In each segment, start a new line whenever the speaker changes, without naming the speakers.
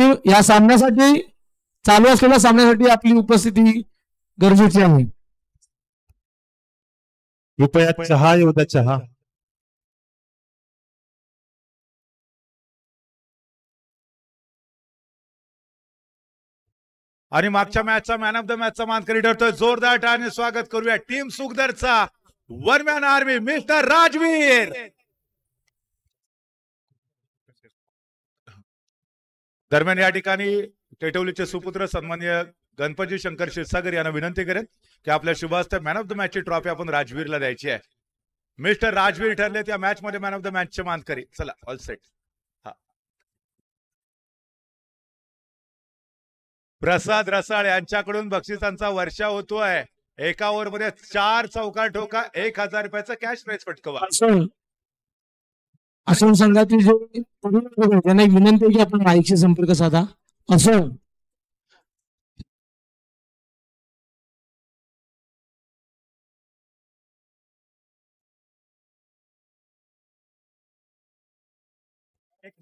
या सामन्यासाठी चालू असलेल्या सामन्यासाठी आपली उपस्थिती गरजेची आहे
कृपया चहा योद्धा चहा आणि मागच्या मॅचचा मॅन ऑफ द मॅचचा मानकरी ठरतोय जोरदार टाळाने स्वागत करूया टीम सुखदरचा मॅन आर्मी मिस्टर राजवीर दरम्यान या ठिकाणी टेटवलीचे सुपुत्र सन्मान्य गणपती शंकर क्षीरसागर यांना विनंती करेन की आपल्या शुभास्त मॅन ऑफ द मॅचची ट्रॉफी आपण राजवीरला द्यायची आहे मिस्टर राजवीर ठरले त्या मॅच मध्ये मॅन ऑफ द मॅच मान करी चला ऑल सेट प्रसाद रसाळ यांच्याकडून बक्षिसांचा वर्षा होतोय एका ओव्हर मध्ये चार चौका ठोका एक हजार रुपयाचा कॅश प्राइस पटकवा
असं संघातील जे म्हणजे त्यांना एक विनंती आहे की आपण माईकशी संपर्क साधा असं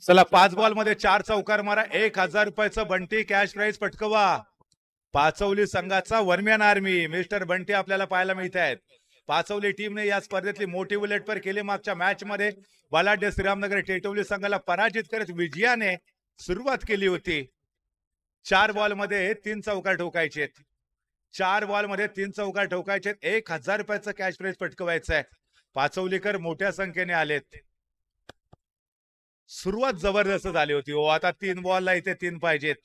चला पाच बॉल मध्ये चार चौकार मारा एक हजार रुपयाचं बंटी कॅश प्राइस पटकवा पाचवली संघाचा वर्मियन आर्मी मिस्टर बंटी आपल्याला पाहायला मिळत आहेत पाचवली टीमने या स्पर्धेतली मोठी पर केली मागच्या मॅच मध्ये बलाढ्य श्रीरामनगर टेटवली संघाला पराजित करत विजयाने सुरुवात केली होती चार बॉल मध्ये तीन चौकार ठोकायचे चार बॉल मध्ये तीन चौकार ठोकायचे एक हजार रुपयाचं कॅश प्राईज पटकवायचं आहे पाचवलीकर मोठ्या संख्येने आलेत सुरुवात जबरदस्त झाली होती हो आता तीन बॉलला इथे तीन पाहिजेत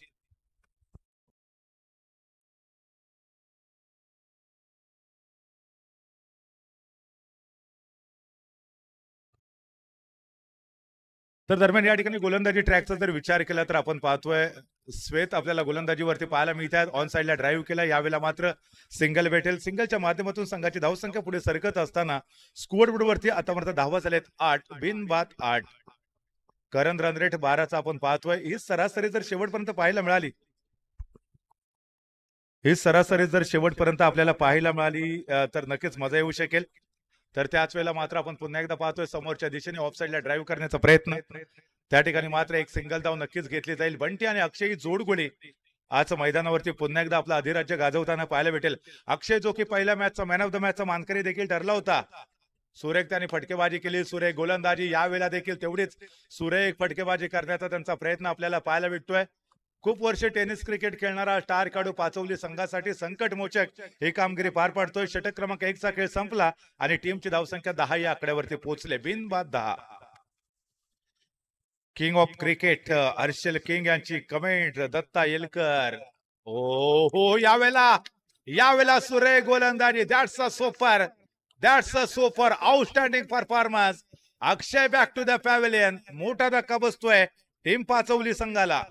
तर दरम्यान या ठिकाणी गोलंदाजी ट्रॅकचा जर विचार केला तर आपण पाहतोय श्वेत आपल्याला गोलंदाजीवरती पाहायला मिळतात ऑन साईडला ड्राईव्ह केला यावेळेला मात्र सिंगल भेटेल सिंगलच्या माध्यमातून संघाची धावसंख्या पुढे सरकत असताना स्कोअरबोर्डवरती आतापर्यंत धावा झाल्यात आठ बिन बात आठ करण रन रेट बाराचा आपण पाहतोय ही सरासरी जर शेवटपर्यंत पाहायला मिळाली ही सरासरी जर शेवटपर्यंत आपल्याला पाहायला मिळाली तर नक्कीच मजा येऊ शकेल तर त्याच वेळेला मात्र आपण पुन्हा एकदा पाहतोय समोरच्या दिशेने ऑफसाईडला ड्राईव्ह करण्याचा प्रयत्न त्या ठिकाणी मात्र एक सिंगल धाव नक्कीच घेतली जाईल बंटी आणि अक्षय जोडगोळी आज मैदानावरती पुन्हा एकदा आपला अधिराज्य गाजवताना पाहायला भेटेल अक्षय जो की पहिल्या मॅचचा मॅन ऑफ द मॅचचा मानकरी देखील ठरला होता सुरेख त्यांनी फटकेबाजी केली सुरेख गोलंदाजी यावेळेला देखील तेवढीच सुरेख फटकेबाजी करण्याचा त्यांचा प्रयत्न आपल्याला पाहायला भेटतोय खूप वर्ष टेनिस क्रिकेट खेळणारा स्टार काडू पाचवली संघासाठी संकट मोचक ही कामगिरी पार पाडतोय षटक क्रमांक एक चा खेळ संपला आणि टीमची धावसंख्या दहा या आकड्यावरती पोहोचले बिनबाद दहा king of cricket Harshal king यांची कमेंट दत्ता येलकर ओ हो यावेळेला यावेळेला सुरे गोलंदाजी that's a super that's a super outstanding performance Akshay back to the pavilion मोठा धक्का बसतोय टीम पाचवली संघाला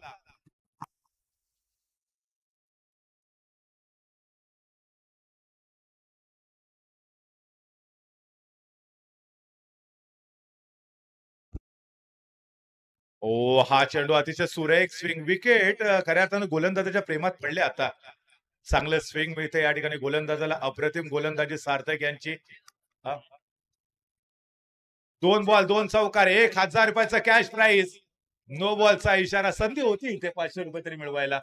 ओ हा चेंडू अतिशय सुरेख स्विंग विकेट खऱ्या अर्थानं गोलंदाजाच्या प्रेमात पडले आता चांगलं स्विंग मिळते या ठिकाणी गोलंदाजाला अप्रतिम गोलंदाजी सार्थक यांची दोन बॉल दोन चौकार एक हजार रुपयाचा कॅश प्राइस नो बॉलचा इशारा संधी होती इथे पाचशे रुपये तरी मिळवायला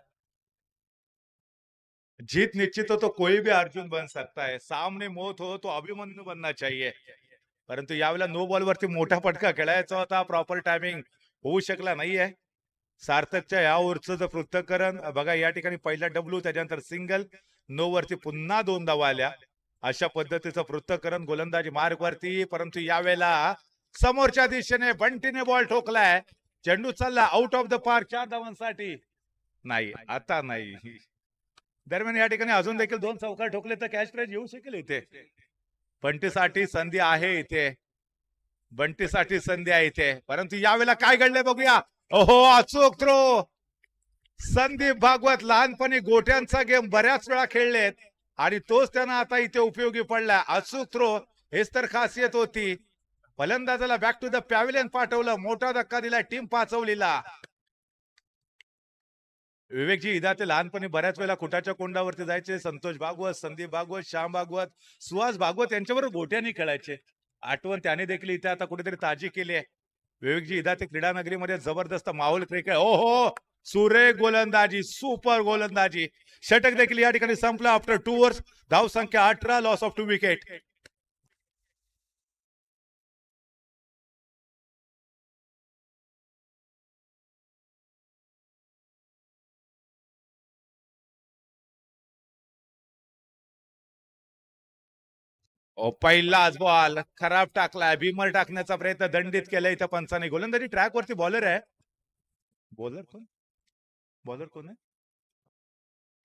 जीत निश्चित होतो कोई भी अर्जुन बन सकता है सामने मोत हो तो अभिमन्यू बनना चाहिए परंतु यावेळेला नो बॉल वरती मोठा फटका खेळायचा होता प्रॉपर टायमिंग होऊ शकला नाहीये आहे सार्थकच्या या ओव्हरचं पृथ्थकरण बघा या ठिकाणी पहिला डब्ल्यू त्याच्यानंतर सिंगल नो वरती पुन्हा दोन धावा आल्या अशा पद्धतीचं पृथ्थकरण गोलंदाजी मार्ग वरती परंतु यावेळेला समोरच्या दिशेने बंटीने बॉल ठोकलाय चेंडू चालला आउट ऑफ द पार्क चार धावांसाठी नाही आता नाही दरम्यान या ठिकाणी अजून देखील दोन चौकार ठोकले तर कॅश प्राईज येऊ शकेल इथे बंटीसाठी संधी आहे इथे बंटीसाठी संधी आहे इथे परंतु यावेळेला काय घडलंय बघूया ओहो अचूक थ्रो संदीप भागवत लहानपणी गोट्यांचा गेम बऱ्याच वेळा खेळलेत आणि तोच त्यांना आता इथे उपयोगी पडला अचूक थ्रो हेच तर खासियत होती फलंदाजाला बॅक टू द पॅव्हिलियन पाठवलं मोठा धक्का दिला टीम पाचवलीला विवेकजी इदा ते लहानपणी बऱ्याच वेळेला कुटाच्या कोंडावरती जायचे संतोष भागवत संदीप भागवत श्याम भागवत सुहास भागवत यांच्याबरोबर गोट्यांनी खेळायचे आठवण त्याने देखील इथे आता कुठेतरी ताजी केली आहे विवेकजी इदा ते क्रीडा नगरीमध्ये जबरदस्त माहोल क्रिकेट ओ हो सुरे गोलंदाजी सुपर गोलंदाजी षटक देखील या ठिकाणी संपला आफ्टर टू धाव संख्या अठरा लॉस ऑफ टू विकेट पहिलाच बॉल खराब टाकलाय भीमर टाकण्याचा प्रयत्न दंडित केलाय इथं पंचाने गोलंदाजी ट्रॅक वरती बॉलर आहे बॉलर कोण बॉलर कोण आहे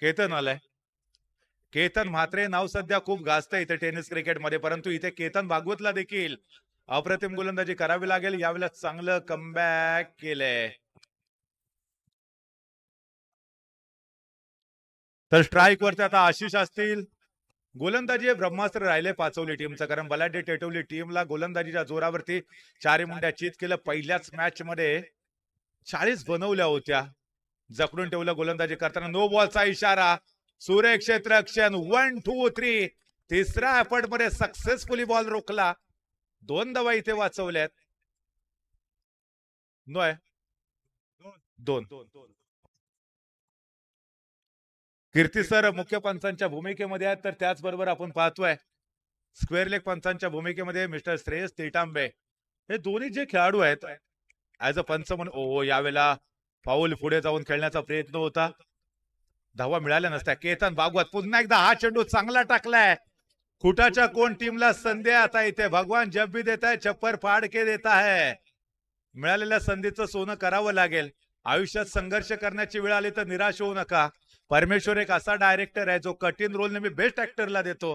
केतन आलाय केतन म्हात्रे नाव सध्या खूप गाजत इथे टेनिस क्रिकेटमध्ये परंतु इथे केतन भागवतला देखील अप्रतिम गोलंदाजी करावी लागेल यावेळेला चांगलं बॅक केलंय तर स्ट्राईक वरती आता आशिष असतील गोलंदाजी हे ब्रह्मास्त्र राहिले पाचवली टीमचं कारण बलाढ्य टेटवली टीमला गोलंदाजीच्या जोरावरती चारे मुंड्या चित केलं पहिल्याच मॅच मध्ये चाळीस बनवल्या होत्या जकडून ठेवलं गोलंदाजी करताना नो बॉलचा इशारा सूर्य वन टू थ्री तिसऱ्या एफर्ट मध्ये सक्सेसफुली बॉल रोखला दोन दवा इथे वाचवल्यात नोय दोन दोन कीर्ती सर मुख्य पंचांच्या भूमिकेमध्ये आहेत तर त्याचबरोबर आपण पाहतोय स्क्वेअर लेग पंचांच्या भूमिकेमध्ये मिस्टर श्रेयस तेटांबे हे दोन्ही जे खेळाडू आहेत ऍज अ पंच म्हणून ओ यावेळेला पाऊल पुढे जाऊन खेळण्याचा प्रयत्न होता धावा मिळाल्या नसत्या केतन भागवत पुन्हा एकदा हा चेंडू चांगला टाकलाय खुटाच्या कोण टीमला संधी आता इथे भगवान जब भी देत आहे छप्पर फाड के देत आहे मिळालेल्या संधीचं सोनं करावं लागेल आयुष्यात संघर्ष करण्याची वेळ आली तर निराश होऊ नका परमेश्वर एक असा डायरेक्टर आहे जो कठीण रोल नेहमी बेस्ट ऍक्टरला देतो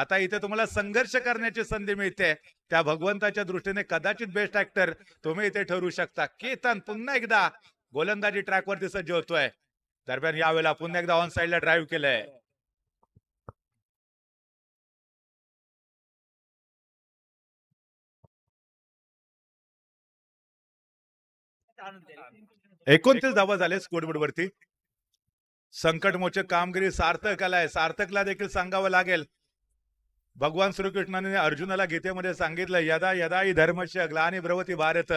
आता इथे तुम्हाला संघर्ष करण्याची संधी मिळते त्या भगवंताच्या दृष्टीने कदाचित बेस्ट ऍक्टर तुम्ही इथे ठरू शकता केतन पुन्हा एकदा गोलंदाजी ट्रॅकवर दिसत जेवतोय दरम्यान यावेळेला पुन्हा एकदा ऑन साईडला ड्राईव्ह केलंय एकोणतीस धावा झाले स्कोडबोर्ड वरती संकटमोचक कामगिरी सार्थक आलाय सार्थकला देखील सांगावं लागेल भगवान श्रीकृष्णाने अर्जुनाला गीतेमध्ये सांगितलं यदा यदा ही धर्मस्य ग्लानी भ्रवती भारत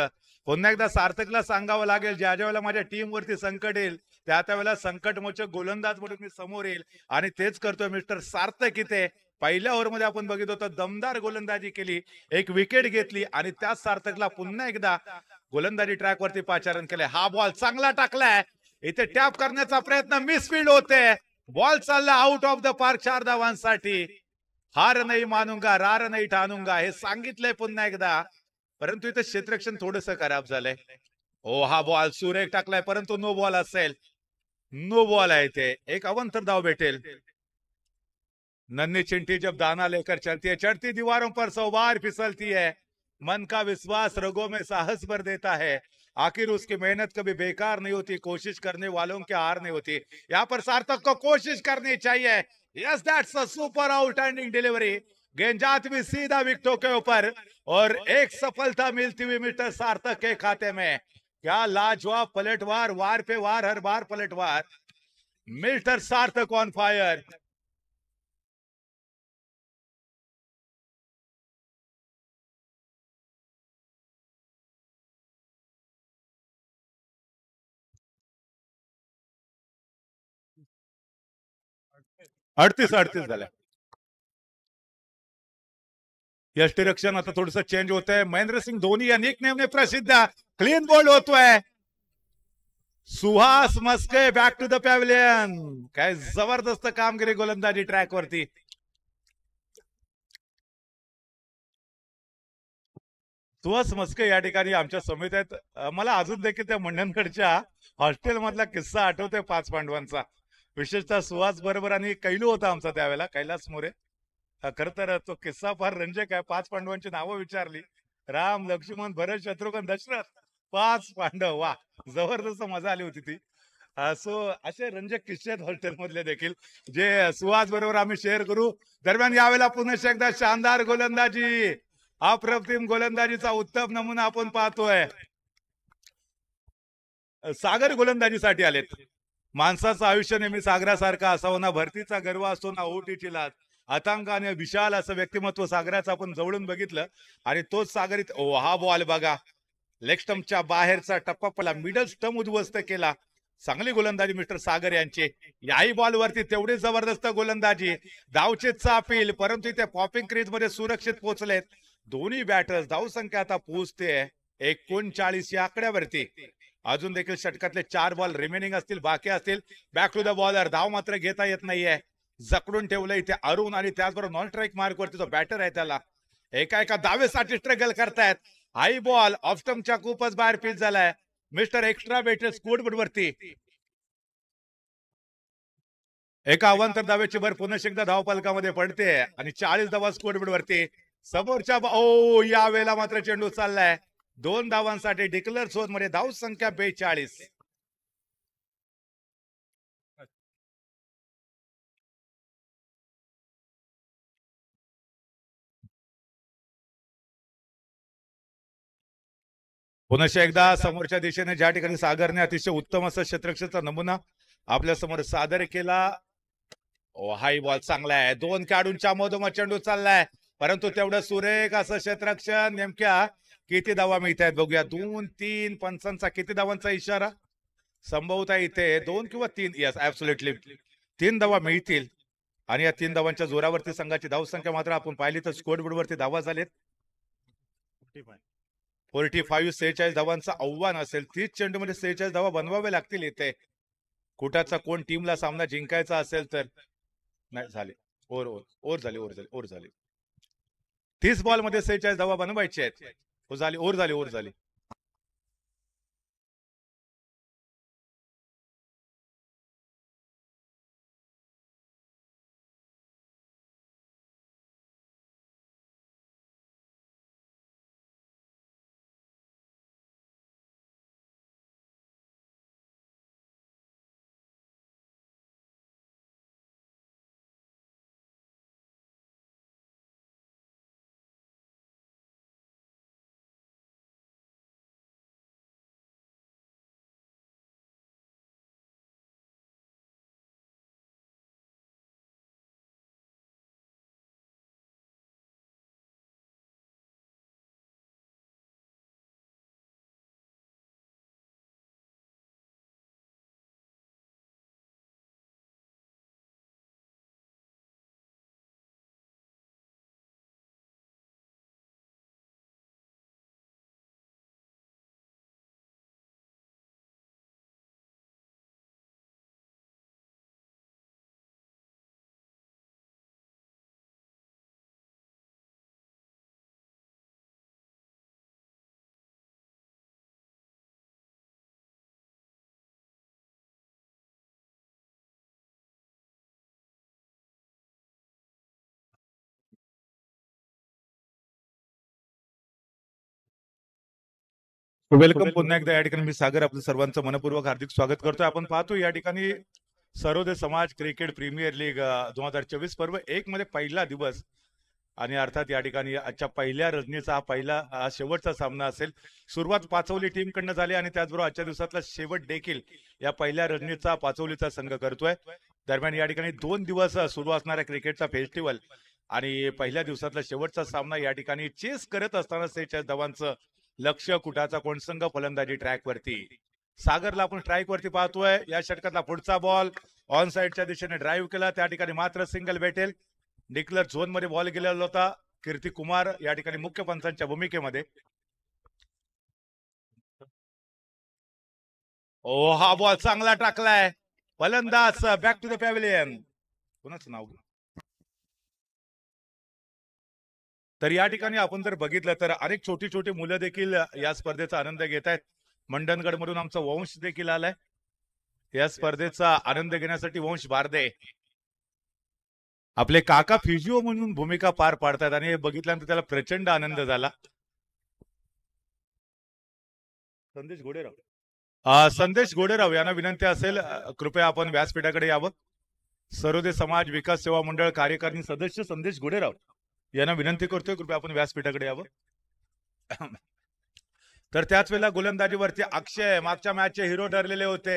पुन्हा एकदा सार्थकला सांगावं लागेल ज्या ज्या वेळेला माझ्या टीमवरती संकट येईल त्या त्यावेळेला संकटमोचक गोलंदाज म्हणून मी समोर येईल आणि तेच करतोय मिस्टर सार्थक इथे पहिल्या ओव्हरमध्ये आपण बघितलं होतं दमदार गोलंदाजी केली एक विकेट घेतली आणि त्याच सार्थकला पुन्हा एकदा गोलंदाजी ट्रॅकवरती पाचारण केलंय हा बॉल चांगला टाकलाय इथे टॅप करण्याचा प्रयत्न मिसफिल्ड होते बॉल चल आउट ऑफ द पार्क शारदावांसाठी हार नाही मानुंगा रार नहीं ठानूंगा हे सांगितलंय एकदा परंतु इथं क्षेत्रक्षण थोडस खराब झालंय ओ हा बॉल सुरेख टाकला परंतु नो बॉल असेल नो बॉल आहे ते एक अवंतर धाव भेटेल नन्नी चिंटी जब दाना लेकर चलती है चढ़ती दीवारों पर सौ फिसलती है मन का विश्वास रगों में साहस भर देता है आखिर उसकी मेहनत कभी बेकार नहीं होती कोशिश करने वालों की हार नहीं होती यहाँ पर सार्थक को कोशिश करनी चाहिए yes that's a super outstanding delivery गेंजात भी सीधा विकटों के ऊपर और एक सफलता मिलती हुई मिस्टर सार्थक के खाते में क्या लाजवाब पलटवार वार पे वार हर बार पलटवार मिस्टर सार्थक ऑन फायर
अडतीस अडतीस झाल्या
रक्षण आता थोडस चेंज होत आहे महेंद्रसिंग धोनी या निक प्रसिद्ध क्लीन बोल्ड होतोय Suhas Maske back to the pavilion काय जबरदस्त कामगिरी गोलंदाजी ट्रॅक वरती सुहास मस्के या ठिकाणी आमच्या समित आहेत मला अजून देखील त्या मंडणकडच्या हॉस्टेल मधला किस्सा आठवतोय पाच पांडवांचा विशेषतः सुहास बरोबर आणि कैलू होता आमचा त्यावेळेला कैलास मोरे खर तर तो किस्सा फार रंजक आहे पाच पांडवांची नावं विचारली राम लक्ष्मण भरत शत्रुघ्न दशरथ पाच पांडव वा जबरदस्त मजा आली होती ती सो असे रंजक किस्से आहेत मधले देखील जे सुहास बरोबर आम्ही शेअर करू दरम्यान यावेळेला पुन्हा एकदा शानदार गोलंदाजी अप्रतिम गोलंदाजीचा उत्तम नमुना आपण पाहतोय सागर गोलंदाजीसाठी आलेत माणसाचं आयुष्य नेहमी सागरासारखा असावं ना भरतीचा गर्व असतो ना ओटीची लाच अतांगाने विशाल असं व्यक्तिमत्व सागराचं आपण जवळून बघितलं आणि तोच सागरीत ओ हा बॉल बघा लेग स्टम्पच्या बाहेरचा टप्पा पडला मिडल स्टम्प उद्ध्वस्त केला चांगली गोलंदाजी मिस्टर सागर यांचे याही बॉलवरती तेवढी जबरदस्त गोलंदाजी धावचे अपील परंतु इथे पॉपिंग क्रीज मध्ये सुरक्षित पोहोचलेत दोन्ही बॅटर्स धावसंख्या आता पोहोचते एकोणचाळीस या आकड्यावरती अजून देखील षटकातले चार बॉल रिमेनिंग असतील बाकी असतील बॅक टू द बॉलर धाव मात्र घेता येत नाहीये जकडून ठेवलं इथे अरुण आणि त्याचबरोबर नॉन स्ट्राईक मार्क वरती बॅटर आहे त्याला एका एका दावेसाठी स्ट्रगल करतायत हाई बॉल ऑफस्टमच्या खूपच बाहेर फील झालाय मिस्टर एक्स्ट्रा बेटर स्कोटबुट वरती एका अवंतर दावेची भर पुन्हा एकदा धावपालकामध्ये पडते आणि चाळीस धावा स्कोटबुट वरती समोरच्या ओ या वेळेला मात्र चेंडू चाललाय दोन धावांसाठी डिक्लेअर शोध मध्ये धाव संख्या बेचाळीस पुनशा एकदा समोरच्या दिशेने ज्या ठिकाणी सागरने अतिशय उत्तम असा क्षेत्रक्षेचा नमुना आपल्या समोर सादर केला हाय बॉल चांगला आहे दोन खेळाडूंच्या मधोमध चेंडू चाललाय परंतु तेवढं सुरेख असं क्षेत्रक्षण नेमक्या किती धावा मिळत आहेत बघूया दोन तीन पंचांचा किती धावांचा इशारा संभवता इथे दोन किंवा तीन यस ऍब्सोल्युटली तीन धावा मिळतील आणि या तीन धावांच्या जोरावरती संघाची धावसंख्या मात्र आपण पाहिली तर बोर्ड वरती धावा झालेत फोर्टी फाईव्ह सेहेचाळीस धावांचं आव्हान असेल चेंडू चेंडूमध्ये सेहेचाळीस धावा बनवावे लागतील इथे कुटाचा कोण टीमला सामना जिंकायचा असेल तर नाही झाले ओर ओर ओर झाले ओर झाले ओर झाले तीस बॉल मध्ये सेहेचाळीस धावा बनवायचे आहेत हो झाली ओर झाली ओर झाली वेलकम पुन्हा एकदा या ठिकाणी मी सागर आपलं सर्वांचं मनपूर्वक हार्दिक स्वागत करतोय आपण पाहतो या ठिकाणी सर्वोदय समाज क्रिकेट प्रीमियर लीग दोन हजार चोवीस पर्व एक मध्ये पहिला दिवस आणि अर्थात या ठिकाणी आजच्या पहिल्या रजनीचा हा पहिला शेवटचा सामना असेल सुरुवात पाचवली टीम कडनं झाली आणि त्याचबरोबर आजच्या दिवसातला शेवट देखील या पहिल्या रजनीचा पाचवलीचा संघ करतोय दरम्यान या ठिकाणी दोन दिवस सुरू असणाऱ्या क्रिकेटचा फेस्टिवल आणि पहिल्या दिवसातला शेवटचा सामना या ठिकाणी चेस करत असताना सेच्या धवांचं लक्ष कुटाचा संघ फलंदाजी ट्रॅकवरती सागरला आपण स्ट्राईक वरती पाहतोय या षटकातला पुढचा बॉल ऑन साईडच्या दिशेने ड्राईव्ह केला त्या ठिकाणी मात्र सिंगल भेटेल डिक्लर झोन मध्ये बॉल गेलेला होता कीर्ती कुमार या ठिकाणी मुख्य पंचांच्या भूमिकेमध्ये ओ हा बॉल चांगला टाकलाय फलंदाज बॅक टू द फॅमिली कोणाचं नाव तर या ठिकाणी आपण जर बघितलं तर अनेक छोटी छोटी मुलं देखील या स्पर्धेचा आनंद घेत आहेत मंडणगड मधून आमचा वंश देखील आलाय या स्पर्धेचा आनंद घेण्यासाठी वंश बारदे आपले काका फिजिओ म्हणून भूमिका पार पाडतात आणि हे बघितल्यानंतर त्याला प्रचंड आनंद झाला संदेश गोडेराव संदेश गोडेराव यांना विनंती असेल कृपया आपण व्यासपीठाकडे यावं सरोदे समाज विकास सेवा मंडळ कार्यकारिणी सदस्य संदेश गोडेराव यांना विनंती करतोय कृपया आपण व्यासपीठाकडे यावं तर त्याच वेळेला गोलंदाजीवरती अक्षय मागच्या मॅचचे हिरो ठरलेले होते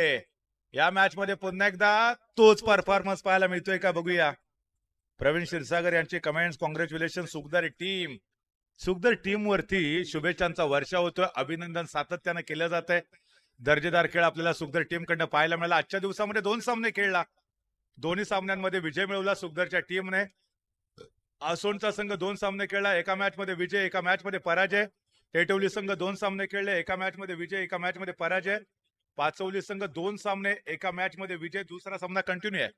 या मॅच मध्ये पुन्हा एकदा तोच परफॉर्मन्स पाहायला मिळतोय का बघूया प्रवीण क्षीरसागर यांचे comments congratulation Sukhdar team Sukhdar team वरती शुभेच्छांचा वर्षा होतोय अभिनंदन सातत्यानं केलं जात आहे दर्जेदार खेळ आपल्याला सुखदर टीम कडनं पाहायला मिळाला आजच्या दिवसामध्ये दोन सामने खेळला दोन्ही सामन्यांमध्ये विजय मिळवला सुखदरच्या टीमने आसोनचा संघ दोन सामने खेळला एका मॅच मध्ये विजय एका मॅच मध्ये पराजय टेटवली संघ दोन सामने खेळले एका मॅच मध्ये विजय एका मॅच मध्ये पराजय पाचवली संघ दोन सामने एका मॅच मध्ये विजय दुसरा सामना कंटिन्यू आहे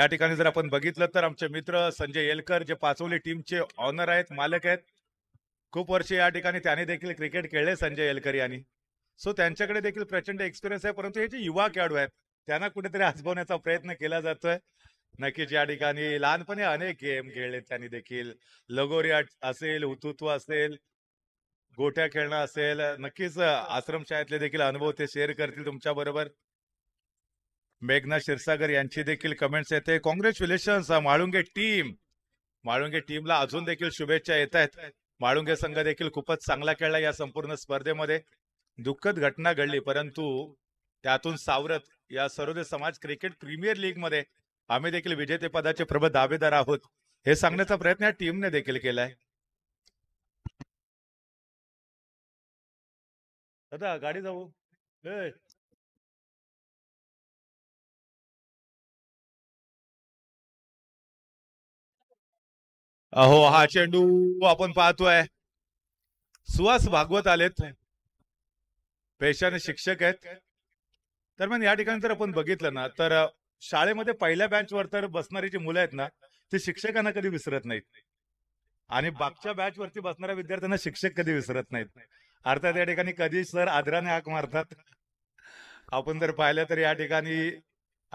या ठिकाणी जर आपण बघितलं तर आमचे मित्र संजय येलकर जे पाचवली टीमचे ऑनर आहेत मालक आहेत खूप वर्ष या ठिकाणी त्याने देखील क्रिकेट खेळले संजय येलकर यांनी सो त्यांच्याकडे देखील प्रचंड एक्सपिरियन्स आहे परंतु हे जे युवा खेळाडू आहेत त्यांना कुठेतरी आजमवण्याचा प्रयत्न केला जातोय नक्कीच या ठिकाणी लहानपणी अनेक गेम खेळले त्यांनी देखील लगोरी असेल हुतुत्व असेल गोट्या खेळणं असेल नक्कीच हो, हो. आश्रमशाळेतले देखील अनुभव ते शेअर करतील तुमच्या बरोबर मेघना क्षीरसागर यांची देखील कमेंट्स येते कॉंग्रॅच्युलेशन माळुंगे टीम माळुंगे टीमला अजून देखील शुभेच्छा येत आहेत माळुंगे संघ देखील खूपच चांगला खेळला या संपूर्ण स्पर्धेमध्ये दुःखद घटना घडली परंतु त्यातून सावरत या सरोदे समाज क्रिकेट प्रीमियर लीग मध्ये आम्ही देखील विजेतेपदाचे प्रबळ दावेदार आहोत हे सांगण्याचा प्रयत्न या टीमने देखील केलाय दादा गाडी जाऊ अहो हा चेंडू आपण पाहतोय सुवास भागवत आलेत पेशाने शिक्षक आहेत दरम्यान या ठिकाणी जर आपण बघितलं ना तर शाळेमध्ये पहिल्या वर तर बसणारी जी मुलं आहेत ना ती शिक्षकांना कधी विसरत नाहीत आणि बागच्या बॅच वरती बसणाऱ्या विद्यार्थ्यांना शिक्षक कधी विसरत नाहीत अर्थात या ठिकाणी कधी सर आदराने हाक मारतात आपण जर पाहिलं तर या ठिकाणी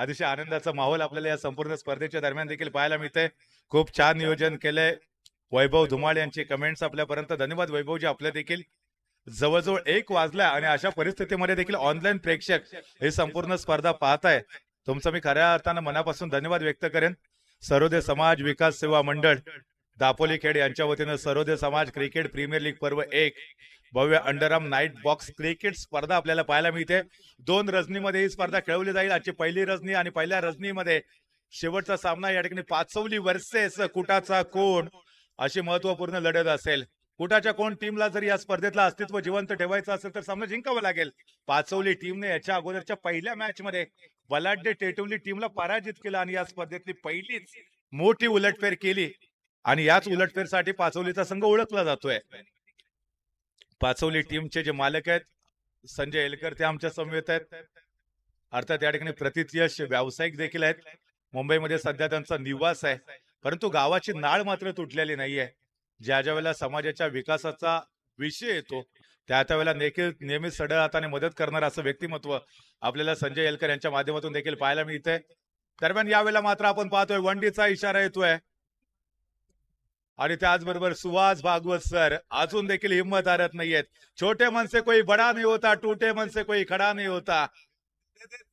अतिशय आनंदाचा माहोल आपल्याला या संपूर्ण स्पर्धेच्या दरम्यान देखील पाहायला मिळतंय खूप छान नियोजन केलंय वैभव धुमाळ यांचे कमेंट्स आपल्यापर्यंत धन्यवाद वैभवजी आपल्या देखील जवळजवळ एक वाजला आणि अशा परिस्थितीमध्ये देखील ऑनलाईन प्रेक्षक हे संपूर्ण स्पर्धा पाहताय तुमचा मी खऱ्या अर्थानं मनापासून धन्यवाद व्यक्त करेन सरोदय समाज विकास सेवा मंडळ दापोली खेड यांच्या वतीनं सरोदय समाज क्रिकेट प्रीमियर लीग पर्व एक भव्य अंडरआर्म नाईट बॉक्स क्रिकेट स्पर्धा आपल्याला पाहायला मिळते दोन रजनीमध्ये ही स्पर्धा खेळवली जाईल आजची पहिली रजनी आणि पहिल्या रजनीमध्ये शेवटचा सामना या ठिकाणी पाचवली वर्सेस कुटाचा कोण अशी महत्वपूर्ण लढत असेल कुठाच्या कोण टीमला जर या स्पर्धेतला अस्तित्व जिवंत ठेवायचं असेल तर सामना जिंकावा लागेल पाचवली टीमने याच्या अगोदरच्या पहिल्या मॅच मध्ये बलाढ्य टेटवली टीमला पराजित केला आणि या स्पर्धेतली पहिलीच मोठी उलटफेर केली आणि याच उलटफेरसाठी पाचवलीचा संघ ओळखला जातोय पाचवली टीमचे जे मालक आहेत संजय एलकर ते आमच्या समवेत आहेत अर्थात या ठिकाणी यश व्यावसायिक देखील आहेत मुंबईमध्ये सध्या त्यांचा निवास आहे परंतु गावाची नाळ मात्र तुटलेली नाहीये ज्या ज्या वेळेला समाजाच्या विकासाचा विषय येतो त्या त्या वेळेला देखील नेहमीच सडळ हाताने मदत करणार असं व्यक्तिमत्व आपल्याला संजय येलकर यांच्या माध्यमातून देखील पाहायला मिळतंय दरम्यान यावेळेला मात्र आपण पाहतोय वंडीचा इशारा येतोय आणि त्याचबरोबर सुहास भागवत सर अजून देखील हिंमत हरत नाहीयेत छोटे मनसे कोई बडा नाही होता टूटे मनसे कोई खडा नाही होता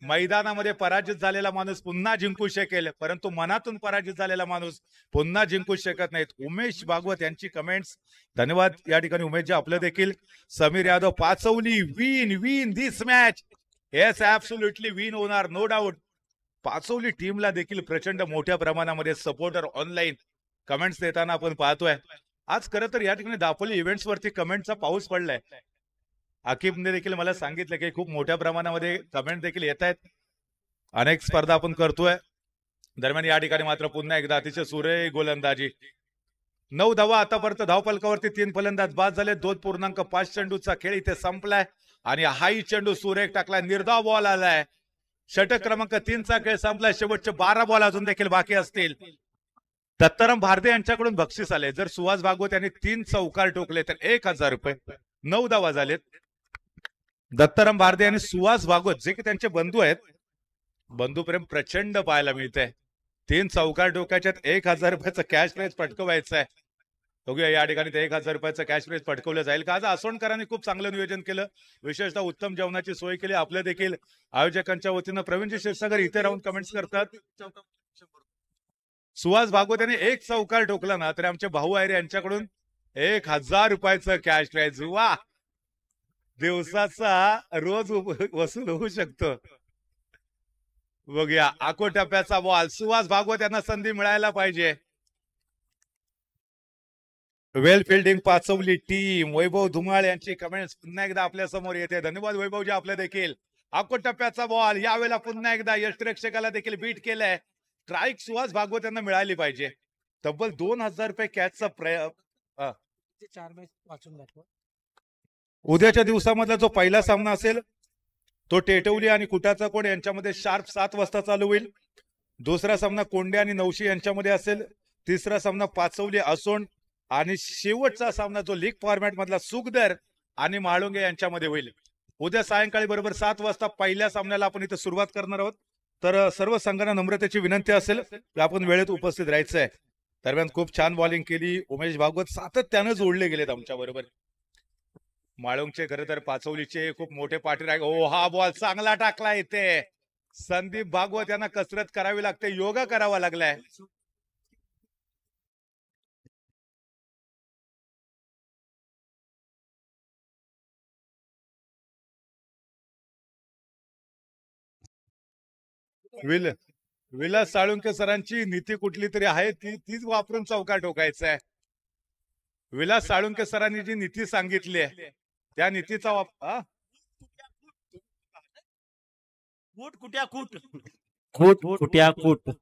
मैदानामध्ये पराजित झालेला माणूस पुन्हा जिंकू शकेल परंतु मनातून पराजित झालेला माणूस पुन्हा जिंकू शकत नाहीत उमेश भागवत यांची कमेंट्स धन्यवाद या ठिकाणी उमेश जी आपलं देखील Sameer Yadav Pachwali win win this match yes absolutely win होणार नो डाऊट पाचवली टीमला देखील प्रचंड मोठ्या प्रमाणामध्ये सपोर्टर ऑनलाईन कमेंट्स देताना आपण पाहतोय आज खरं तर या ठिकाणी दापोली इव्हेंट्स वरती कमेंटचा पाऊस पडलाय अकीबने देखील मला सांगितलं की खूप मोठ्या प्रमाणामध्ये कमेंट देखील येत आहेत अनेक स्पर्धा आपण करतोय दरम्यान या ठिकाणी मात्र पुन्हा एकदा अतिशय सुरे गोलंदाजी नऊ धावा आतापर्यंत धावपलकावरती तीन फलंदाज बाद झाले दोन पूर्णांक पाच चेंडूचा खेळ इथे संपलाय आणि हाई चेंडू सुरेख टाकलाय निर्धाव बॉल आलाय षटक क्रमांक तीनचा खेळ संपलाय शेवटचे बारा बॉल अजून देखील बाकी असतील दत्ताराम भारदे यांच्याकडून बक्षीस आले जर सुहास भागवत यांनी तीन चौकार टोकले तर एक हजार रुपये नऊ धावा झालेत दत्ताराम भारदे आणि सुहास भागवत जे की त्यांचे बंधू आहेत बंधूप्रेम प्रचंड पाहायला मिळते तीन चौकार डोक्याच्यात एक हजार रुपयाचं कॅश प्राईज पटकवायचं आहे बघूया या ठिकाणी ते एक हजार रुपयाचं कॅश प्राईज पटकवलं जाईल का आज आसोणकरांनी खूप चांगलं नियोजन केलं विशेषतः उत्तम जेवणाची सोय केली आपल्या देखील आयोजकांच्या वतीनं प्रवीणजी क्षीरसागर इथे राहून कमेंट्स करतात सुहास भागवत यांनी एक चौकार ठोकला ना तरी आमचे भाऊ आयरे यांच्याकडून एक हजार रुपयाचं कॅश प्राईज वा दिवसाचा रोज वसूल होऊ शकतो बघूया आकोटप्याचा बॉल सुहास भागवत यांना संधी मिळायला पाहिजे well fielding Pachwali team Vaibhav Dhumal यांची कमेंट्स पुन्हा एकदा आपल्या समोर येते धन्यवाद वैभवजी आपल्या देखील आकोटप्याचा बॉल यावेळेला पुन्हा एकदा यष्टरक्षकाला देखील बीट केलंय स्ट्राईक सुहास भागवत यांना मिळाली पाहिजे तब्बल दोन हजार रुपये कॅचचा प्रयत्न चार मॅच वाचून दाखव उद्याच्या दिवसामधला जो पहिला सामना असेल तो टेटवली आणि कुटाचा कोण यांच्यामध्ये शार्प सात वाजता चालू होईल दुसरा सामना कोंडे आणि नवशी यांच्यामध्ये असेल तिसरा सामना पाचवली असोन आणि शेवटचा सामना जो लीग फॉर्मॅट मधला सुखदर आणि माळुंगे यांच्यामध्ये होईल उद्या सायंकाळी बरोबर सात वाजता पहिल्या सामन्याला आपण इथे सुरुवात करणार आहोत तर सर्व संघांना नम्रतेची विनंती असेल आपण वेळेत उपस्थित राहायचं आहे दरम्यान खूप छान बॉलिंग केली उमेश भागवत सातत्यानं जोडले गेलेत आमच्या बरोबर माळुंगचे खरं तर पाचवलीचे खूप मोठे आहे ओ हा बॉल चांगला टाकला इथे संदीप भागवत यांना कसरत करावी लागते योगा करावा लागलाय विल विलास साळुंके सरांची नीती कुठली तरी आहे ती तीच वापरून चौका ठोकायचा आहे विलास साळुंके सरांनी जी नीती सांगितली आहे त्या नीतीचा वापर कुट्या कुट्या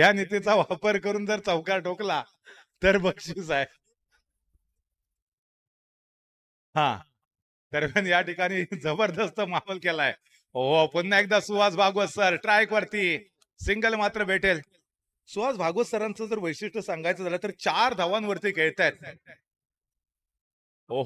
या नीतीचा वापर करून जर चौकार ठोकला तर बक्षीस आहे हा दरम्यान या ठिकाणी जबरदस्त माहोल केलाय हो पुन्हा एकदा सुहास भागवत सर ट्रायक वरती सिंगल मात्र भेटेल सुहास भागवत सरांचं जर वैशिष्ट्य सांगायचं झालं तर चार धावांवरती खेळतायत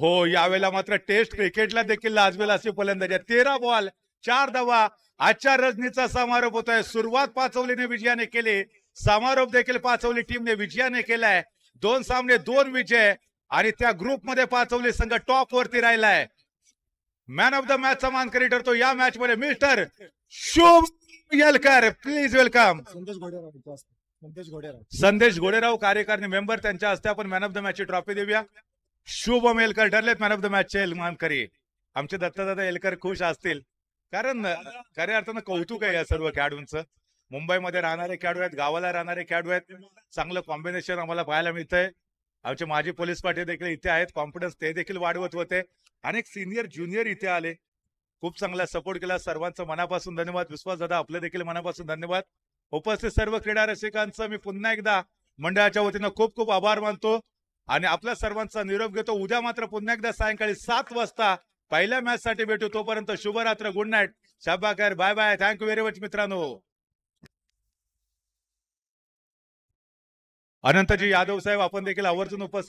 हो यावेळेला मात्र टेस्ट क्रिकेटला देखील लाजवेल असे फलंदाजी तेरा बॉल चार धावा आजच्या रजनीचा समारोप होतोय सुरुवात पाचवलीने विजयाने केली समारोप देखील पाचवली टीमने विजयाने केलाय दोन सामने दोन विजय आणि त्या ग्रुपमध्ये पाचवली संघ टॉप वरती राहिलाय मॅन ऑफ द मॅच चा मानकरी ठरतो या मॅच मध्ये मिस्टर शुभ येलकर प्लीज वेलकम संदेश घोडेराव कार्यकारणी मेंबर त्यांच्या हस्ते आपण मॅन ऑफ द मॅच ची ट्रॉफी देऊया शुभम एलकर ठरलेत मॅन ऑफ द मॅच मानकरी आमचे दत्तदादा एलकर खुश असतील कारण खऱ्या अर्थानं कौतुक आहे या सर्व खेळाडूंचं मुंबईमध्ये राहणारे खेळाडू आहेत गावाला राहणारे खेळाडू आहेत चांगलं कॉम्बिनेशन आम्हाला पाहायला मिळतंय आमचे माजी पोलीस पाठी देखील इथे आहेत कॉन्फिडन्स ते देखील वाढवत होते अनेक सिनियर ज्युनियर इथे आले खूप चांगला सपोर्ट केला सर्वांचं मनापासून धन्यवाद विश्वास दादा आपलं देखील मनापासून धन्यवाद उपस्थित सर्व क्रीडा रसिकांचं मी पुन्हा एकदा मंडळाच्या वतीनं खूप खूप आभार मानतो आणि आपल्या सर्वांचा निरोप घेतो उद्या मात्र पुन्हा एकदा सायंकाळी सात वाजता पहिल्या मॅच साठी भेटू तोपर्यंत शुभरात्र गुड नाईट शाबाकर bye bye thank you very much मित्रांनो
अनंतजी यादव साहेब आपण देखील आवर्जून उपस्थित